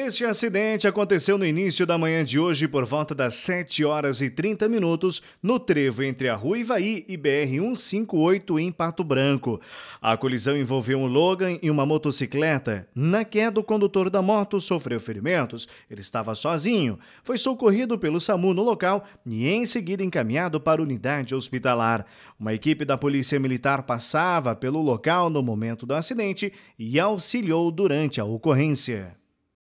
Este acidente aconteceu no início da manhã de hoje por volta das 7 horas e 30 minutos no trevo entre a Rua Ivaí e BR-158 em Pato Branco. A colisão envolveu um Logan e uma motocicleta. Na queda, o condutor da moto sofreu ferimentos. Ele estava sozinho. Foi socorrido pelo SAMU no local e em seguida encaminhado para a unidade hospitalar. Uma equipe da Polícia Militar passava pelo local no momento do acidente e auxiliou durante a ocorrência.